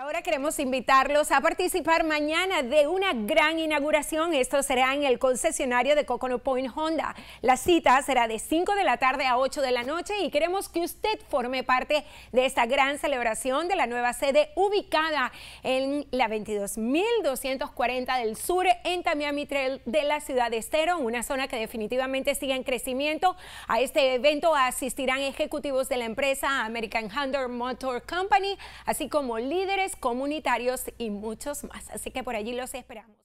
ahora queremos invitarlos a participar mañana de una gran inauguración. Esto será en el concesionario de Coconut Point Honda. La cita será de 5 de la tarde a 8 de la noche y queremos que usted forme parte de esta gran celebración de la nueva sede ubicada en la 22.240 del sur en Tamiami Trail de la ciudad de Estero, una zona que definitivamente sigue en crecimiento. A este evento asistirán ejecutivos de la empresa American Hunter Motor Company, así como líderes comunitarios y muchos más. Así que por allí los esperamos.